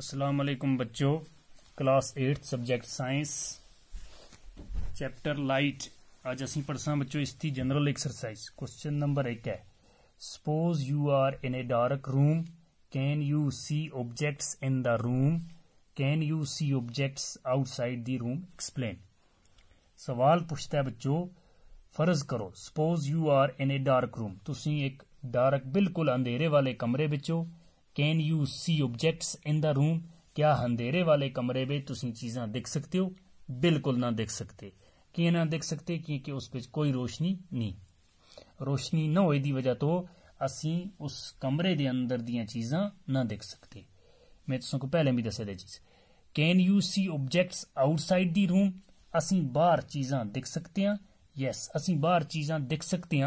السلام علیکم بچو class eight subject science light آج اسی پڑھ اس جنرل ایکسرسائز نمبر ایک ہے suppose you are in a dark room can you see objects in the room can you see objects outside the room explain سوال پوچھتا ہے بچو فرض کرو suppose you are in a dark room ایک dark بالکل اندھیرے والے کمرے بچوں can you see objects in the room کیا اندھیرے والے کمرے بھی چیزیں دکھ سکتے ہو بالکل نہ دکھ سکتے کہ نہ دکھ ستے کہ اس کوئی روشنی نہیں روشنی نہ ہوئی وجہ تو اسیں اس کمرے کے اندر چیزاں نہ دکھ سکتے can you see objects outside the room اسیں باہر چیز دکھ سکتے یس اصیں باہر چیزیں دکھ سکتے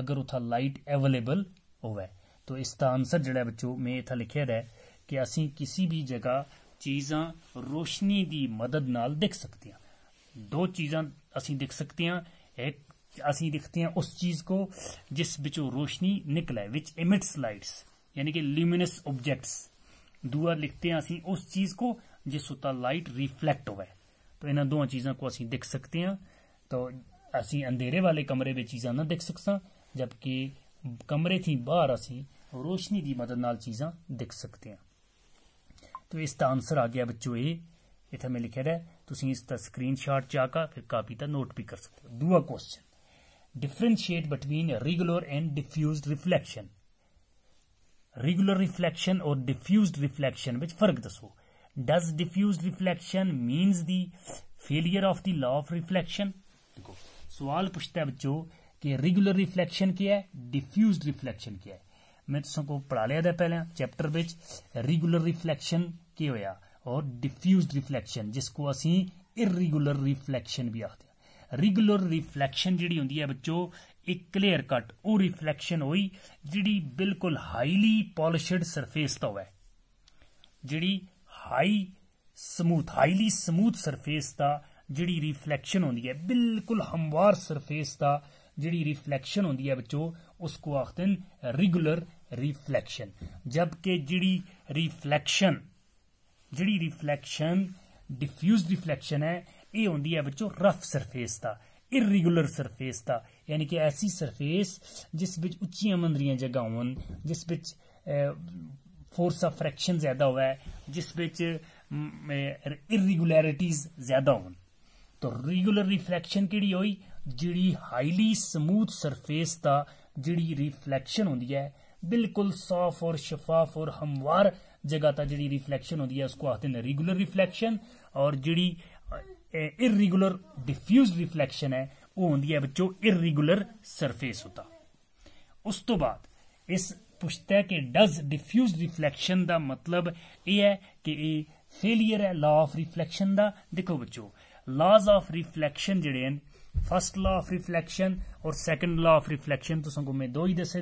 اگر ات لائیٹ اویلبل ہوئے تو اس کا آنسر جہاں بچوں میں لکھا ہے کہ اسیں کسی بھی جگہ چیزاں روشنی کی مدد نک سکتے ہیں دو چیزاں اثی دکھ سکتے آ اث دیکھتے ہیں اس چیز کو جس بچو روشنی نکلے بچ امٹس لائٹس یعنی کہ لیومنس آبجیکٹس دعا لکھتے ہیں اس چیز کو جس ہوتا لائٹ ریفلیکٹ ہوئے تو انہاں دو چیزاں کو دیکھ سکتے ہیں تو اس اندھیرے والے کمرے میں چیزاں نہ دکھ سکتا جبکہ کمرے تھی باہر روشنی دی مدد نال چیزاں دیکھ سکتے ہیں تو اس کا آنسر آ گیا بچوں میں لکھے تھی اس سکرین شاٹ پھر کاپی کا نوٹ بھی کر سکتے ہو the question differentiate between regular and diffuse reflection regular reflection اور ڈیفیوز ریفلیکشن بک فرق دسو does diffuse reflection means the failure of the law of reflection سوال پوچھتا ہے بچو کہ ریگولر ریفلیکشن کیا ہے ڈیفیوزڈ ریفلیکشن کیا ہے ਤੁਸਾਂ ਕੋ ਪੜਾ ਲਿਆ ਦਾ ਪਹਿਲਾਂ ਚੈਪਟਰ ਵਿੱਚ ਰੈਗੂਲਰ ਰਿਫਲੈਕਸ਼ਨ ਕੀ ਹੋਇਆ ਔਰ ਡਿਫਿਊਜ਼ਡ ਰਿਫਲੈਕਸ਼ਨ ਜਿਸ ਕੋ ਅਸੀਂ ਇਰੈਗੂਲਰ ਰਿਫਲੈਕਸ਼ਨ ਵੀ ਆਖਦੇ ਹਾਂ ਰੈਗੂਲਰ ਰਿਫਲੈਕਸ਼ਨ ਜਿਹੜੀ ਹੁੰਦੀ ਹੈ ਬੱਚੋ ਇੱਕ ਕਲੀਅਰ ਕੱਟ ਉਹ ਰਿਫਲੈਕਸ਼ਨ ਹੋਈ ਜਿਹੜੀ ਬਿਲਕੁਲ ਹਾਈਲੀ ਪਾਲਿਸ਼ਡ ਸਰਫੇਸ ਤੋਂ ਹੈ ਜਿਹੜੀ high smooth highly smooth surface ਦਾ ਜਿਹੜੀ ਰਿਫਲੈਕਸ਼ਨ ਹੁੰਦੀ ਹੈ ਬਿਲਕੁਲ ਹਮਵਾਰ ਸਰਫੇਸ ਦਾ جڑی ریفلیکشن ہوندی ہے بچو اس کو آختن ریگولر ریفلیکشن جبکہ جڑی ریفلیکشن جڑی ریفلیکشن ڈیفیوز ریفلیکشن ہے یہ ہوندی ہے بچو رف سرفیس تا ارریگولر سرفیس تا یعنی کہ ایسی سرفیس جس بچ اچھی امندریاں جگہ ہون جس بچ فورس آف فریکشن زیادہ ہوئے جس بچ ارریگولیرٹیز زیادہ ہون ਤੋ ਰੈਗੂਲਰ ਰਿਫਲੈਕਸ਼ਨ ਕਿਹੜੀ ਹੋਈ ਜਿਹੜੀ ਹਾਈਲੀ ਸਮੂਥ ਸਰਫੇਸ ਦਾ ਜਿਹੜੀ ਰਿਫਲੈਕਸ਼ਨ ਹੁੰਦੀ ਹੈ ਬਿਲਕੁਲ ਸਾਫ਼ ਔਰ ਸ਼ਫਾਫ ਔਰ ਹਮਵਾਰ ਜਗ੍ਹਾ ਤਾਂ ਜਿਹੜੀ ਰਿਫਲੈਕਸ਼ਨ ਹੁੰਦੀ ਹੈ ਉਸਕੋ ਆਖਦੇ ਨੇ ਰੈਗੂਲਰ ਰਿਫਲੈਕਸ਼ਨ ਔਰ ਜਿਹੜੀ ਇਰੈਗੂਲਰ ਡਿਫਿਊਜ਼ ਰਿਫਲੈਕਸ਼ਨ ਹੈ ਉਹ ਹੁੰਦੀ ਹੈ ਬੱਚੋ ਇਰੈਗੂਲਰ ਸਰਫੇਸ ਹੁੰਦਾ ਉਸ ਤੋਂ ਬਾਅਦ ਇਸ ਪੁੱਛਦਾ ਕਿ ਡਸ ਡਿਫਿਊਜ਼ ਰਿਫਲੈਕਸ਼ਨ ਦਾ ਮਤਲਬ ਇਹ ਹੈ ਕਿ ਇਹ ਫੇਲਿਅਰ ਹੈ ਲਾ ਆਫ ਰਿਫਲੈਕਸ਼ਨ ਦਾ ਦੇਖੋ ਬੱਚੋ لاز آف ریفلیکشن جہے فسٹ لا آف ریفلیکشن اور سیکنڈ لا آف ریفلیکشن تصویر میں دے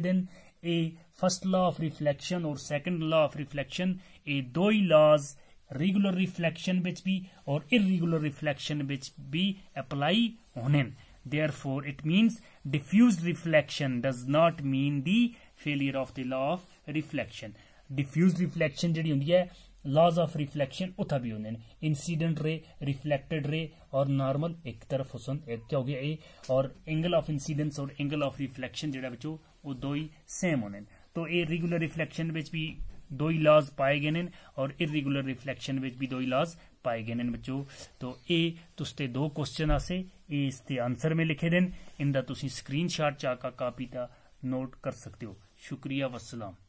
دے فسٹ لا آف ریفلیکشن اور سیکنڈ لا آف ریفلیکشن یہ دون لاز ریگولر ریفلیکشن بچ بھی اور ارریگولر ریفلیکشن بچ بھی اپلائی ہونے for it means diffuse reflection does not mean the failure of the law of reflection diffuse reflection جڑی ہوتی ہے لاز آف ریفلیکشن اتھا بھی ہونے انسیڈنٹ رے ریفلیکٹڈ رے اور نارمل ایک طرف حسن ایک کیا ہو گیا اے اور ایگل آف انسیڈنس اور ایگل آف ریفلیکشن جڑا بچو وہ دو ہی سیم ہونے تو اے ریگولر ریفلیکشن بچ ہی لاز پائے گئے ہیں اور ارگلر ریفلیکشن بھی دو ہی لاز پائے گئے ہیں بچو تو اے تستے دو کوسچن آسے اے اس تے آنسر میں لکھے نا ان تسی سکرین شاٹ چا کاپی تا نوٹ کر سکتے ہو شکریہ والسلام